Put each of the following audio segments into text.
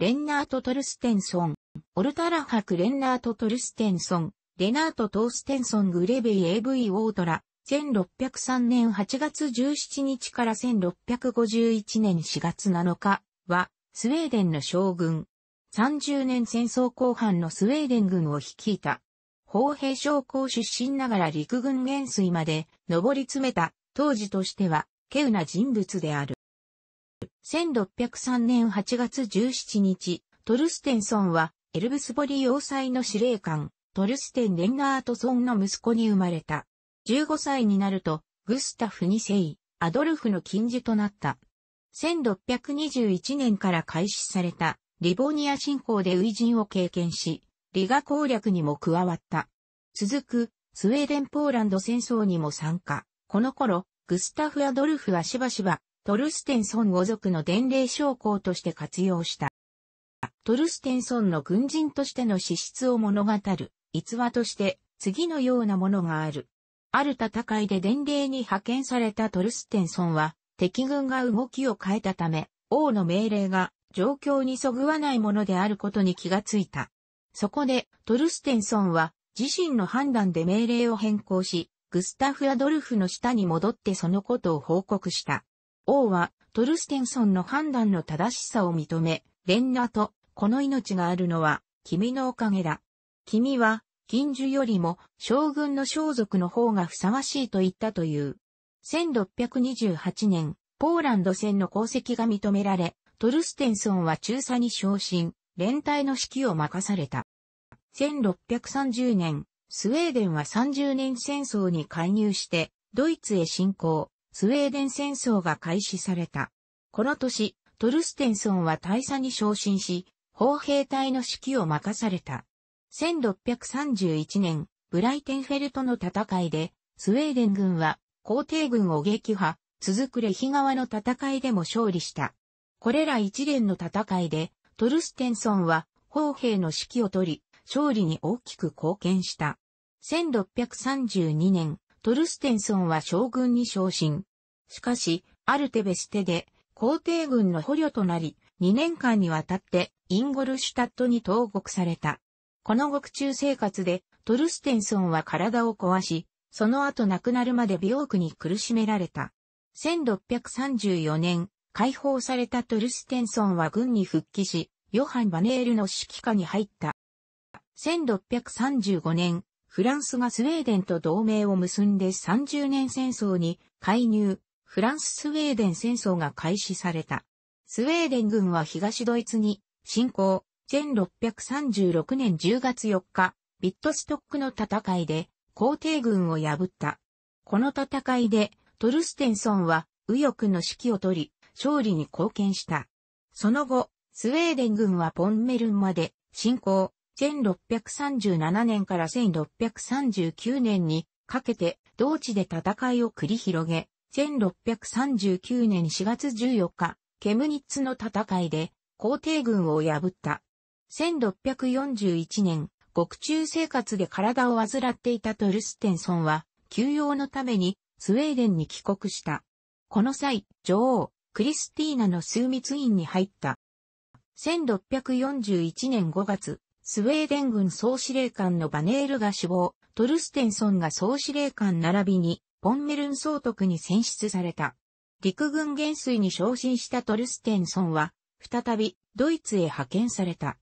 レンナート・トルステンソン、オルタラ博レンナート・トルステンソン、レナート・トーステンソン・グレベイ AV・ オートラ、1603年8月17日から1651年4月7日は、スウェーデンの将軍。30年戦争後半のスウェーデン軍を率いた。砲兵将校出身ながら陸軍元帥まで上り詰めた当時としては稀有な人物である。1603年8月17日、トルステンソンは、エルブスボリ要塞の司令官、トルステン・レンナートソンの息子に生まれた。15歳になると、グスタフ2世、アドルフの禁止となった。1621年から開始された、リボニア侵攻でウジンを経験し、リガ攻略にも加わった。続く、スウェーデン・ポーランド戦争にも参加。この頃、グスタフ・アドルフはしばしばトルステンソン五族の伝令将校として活用した。トルステンソンの軍人としての資質を物語る逸話として次のようなものがある。ある戦いで伝令に派遣されたトルステンソンは敵軍が動きを変えたため王の命令が状況にそぐわないものであることに気がついた。そこでトルステンソンは自身の判断で命令を変更し、グスタフ・アドルフの下に戻ってそのことを報告した。王はトルステンソンの判断の正しさを認め、レンナと、この命があるのは、君のおかげだ。君は、金樹よりも、将軍の装束の方がふさわしいと言ったという。1628年、ポーランド戦の功績が認められ、トルステンソンは中佐に昇進、連帯の指揮を任された。1630年、スウェーデンは30年戦争に介入して、ドイツへ侵攻。スウェーデン戦争が開始された。この年、トルステンソンは大佐に昇進し、砲兵隊の指揮を任された。1631年、ブライテンフェルトの戦いで、スウェーデン軍は皇帝軍を撃破、続くレヒ側の戦いでも勝利した。これら一連の戦いで、トルステンソンは砲兵の指揮を取り、勝利に大きく貢献した。1632年、トルステンソンは将軍に昇進。しかし、アルテベステで皇帝軍の捕虜となり、2年間にわたってインゴルシュタットに投獄された。この獄中生活でトルステンソンは体を壊し、その後亡くなるまで病苦に苦しめられた。1634年、解放されたトルステンソンは軍に復帰し、ヨハン・バネールの指揮下に入った。1635年、フランスがスウェーデンと同盟を結んで30年戦争に介入、フランス・スウェーデン戦争が開始された。スウェーデン軍は東ドイツに侵攻、1636年10月4日、ビットストックの戦いで皇帝軍を破った。この戦いでトルステンソンは右翼の指揮を取り、勝利に貢献した。その後、スウェーデン軍はポンメルンまで侵攻、1637年から1639年にかけて同地で戦いを繰り広げ、1639年4月14日、ケムニッツの戦いで皇帝軍を破った。1641年、獄中生活で体を患っていたトルステンソンは、休養のためにスウェーデンに帰国した。この際、女王、クリスティーナの枢密院に入った。1641年5月、スウェーデン軍総司令官のバネールが死亡、トルステンソンが総司令官並びに、ポンメルン総督に選出された。陸軍元帥に昇進したトルステンソンは、再びドイツへ派遣された。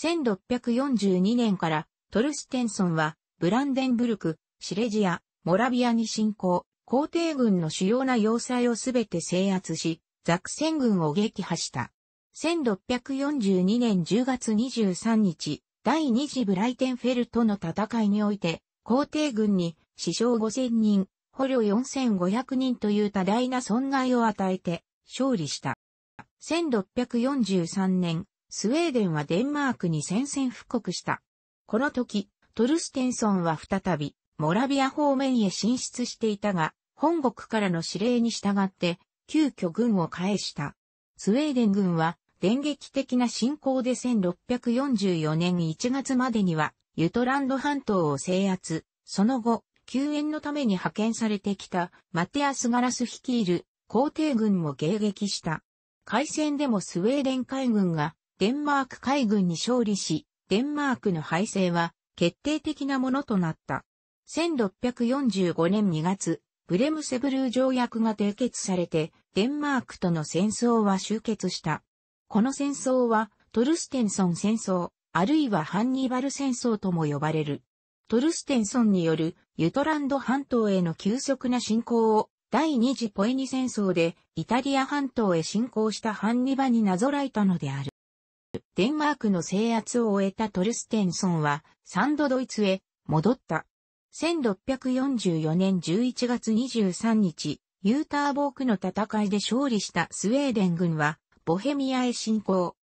1642年からトルステンソンはブランデンブルク、シレジア、モラビアに侵攻、皇帝軍の主要な要塞をすべて制圧し、ザクセン軍を撃破した。1642年10月23日、第二次ブライテンフェルトの戦いにおいて、皇帝軍に死傷5000人、捕虜4500人という多大な損害を与えて勝利した。1643年、スウェーデンはデンマークに宣戦布告した。この時、トルステンソンは再び、モラビア方面へ進出していたが、本国からの指令に従って、急遽軍を返した。スウェーデン軍は、電撃的な侵攻で1644年1月までには、ユトランド半島を制圧、その後、救援のために派遣されてきたマテアス・ガラス率いる皇帝軍も迎撃した。海戦でもスウェーデン海軍がデンマーク海軍に勝利し、デンマークの敗戦は決定的なものとなった。1645年2月、ブレムセブルー条約が締結されて、デンマークとの戦争は終結した。この戦争はトルステンソン戦争、あるいはハンニバル戦争とも呼ばれる。トルステンソンによるユトランド半島への急速な侵攻を第二次ポエニ戦争でイタリア半島へ侵攻したハンニバになぞらえたのである。デンマークの制圧を終えたトルステンソンは3度ドイツへ戻った。1644年11月23日、ユーターボークの戦いで勝利したスウェーデン軍はボヘミアへ侵攻。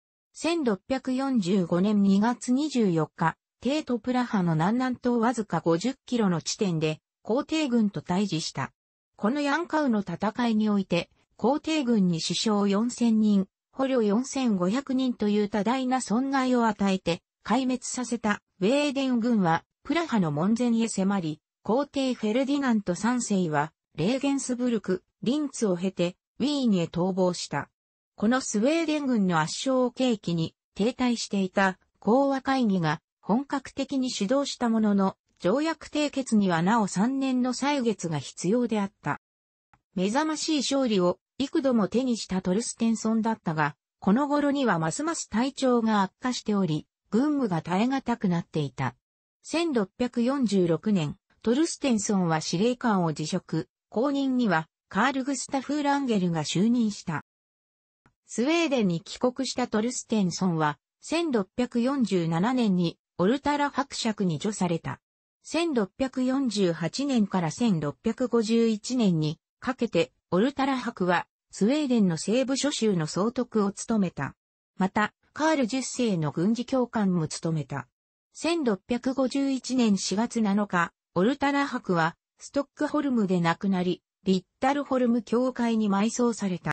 1645年2月24日、帝都プラハの南南東わずか50キロの地点で、皇帝軍と対峙した。このヤンカウの戦いにおいて、皇帝軍に首相4000人、捕虜4500人という多大な損害を与えて、壊滅させたウェーデン軍は、プラハの門前へ迫り、皇帝フェルディナント3世は、レーゲンスブルク、リンツを経て、ウィーンへ逃亡した。このスウェーデン軍の圧勝を契機に停滞していた講和会議が本格的に始動したものの、条約締結にはなお3年の歳月が必要であった。目覚ましい勝利を幾度も手にしたトルステンソンだったが、この頃にはますます体調が悪化しており、軍務が耐え難くなっていた。1646年、トルステンソンは司令官を辞職、後任にはカール・グスタフ・ランゲルが就任した。スウェーデンに帰国したトルステンソンは、1647年にオルタラ伯爵に除された。1648年から1651年にかけてオルタラ伯はスウェーデンの西部諸州の総督を務めた。また、カール10世の軍事教官も務めた。1651年4月7日、オルタラ伯はストックホルムで亡くなり、リッタルホルム教会に埋葬された。